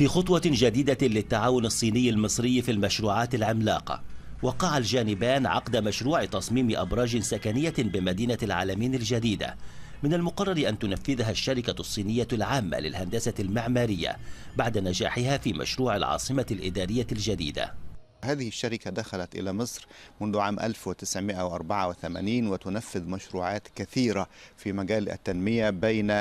في خطوة جديدة للتعاون الصيني المصري في المشروعات العملاقة وقع الجانبان عقد مشروع تصميم أبراج سكنية بمدينة العالمين الجديدة من المقرر أن تنفذها الشركة الصينية العامة للهندسة المعمارية بعد نجاحها في مشروع العاصمة الإدارية الجديدة هذه الشركة دخلت إلى مصر منذ عام 1984 وتنفذ مشروعات كثيرة في مجال التنمية بين آه،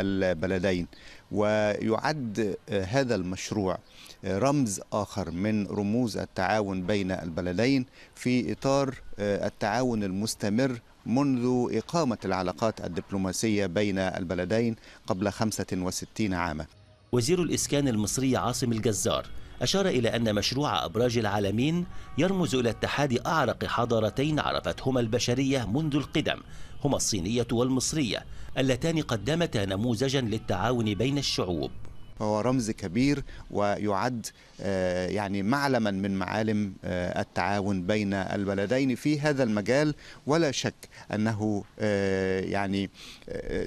البلدين ويعد آه، هذا المشروع آه، رمز آخر من رموز التعاون بين البلدين في إطار التعاون المستمر منذ إقامة العلاقات الدبلوماسية بين البلدين قبل 65 عاما وزير الإسكان المصري عاصم الجزار أشار إلى أن مشروع أبراج العالمين يرمز إلى اتحاد أعرق حضارتين عرفتهما البشرية منذ القدم هما الصينية والمصرية اللتان قدمتا نموذجا للتعاون بين الشعوب هو رمز كبير ويعد آه، يعني معلما من معالم آه، التعاون بين البلدين في هذا المجال ولا شك انه آه، يعني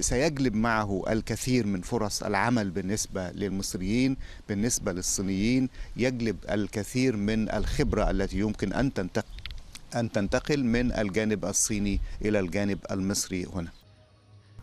سيجلب معه الكثير من فرص العمل بالنسبه للمصريين بالنسبه للصينيين يجلب الكثير من الخبره التي يمكن ان تنتقل أن تنتقل من الجانب الصيني إلى الجانب المصري هنا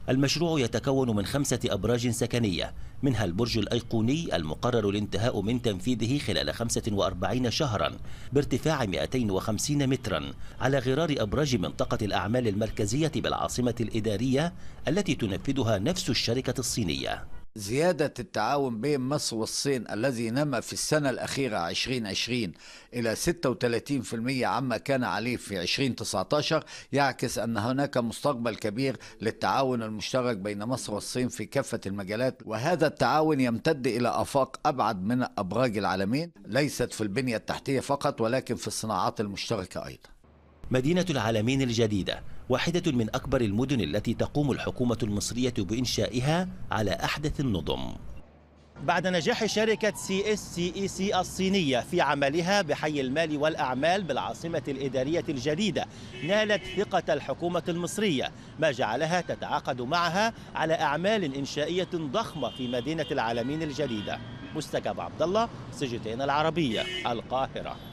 المشروع يتكون من خمسة أبراج سكنية منها البرج الأيقوني المقرر الانتهاء من تنفيذه خلال 45 شهرا بارتفاع 250 مترا على غرار أبراج منطقة الأعمال المركزية بالعاصمة الإدارية التي تنفذها نفس الشركة الصينية زيادة التعاون بين مصر والصين الذي نما في السنة الأخيرة 2020 إلى 36% عما كان عليه في 2019 يعكس أن هناك مستقبل كبير للتعاون المشترك بين مصر والصين في كافة المجالات وهذا التعاون يمتد إلى آفاق أبعد من أبراج العالمين ليست في البنية التحتية فقط ولكن في الصناعات المشتركة أيضا مدينة العالمين الجديدة واحدة من أكبر المدن التي تقوم الحكومة المصرية بإنشائها على أحدث النظم بعد نجاح شركة سي اس سي اي سي الصينية في عملها بحي المال والأعمال بالعاصمة الإدارية الجديدة نالت ثقة الحكومة المصرية ما جعلها تتعاقد معها على أعمال إنشائية ضخمة في مدينة العالمين الجديدة مستجاب عبد الله سجتين العربية القاهرة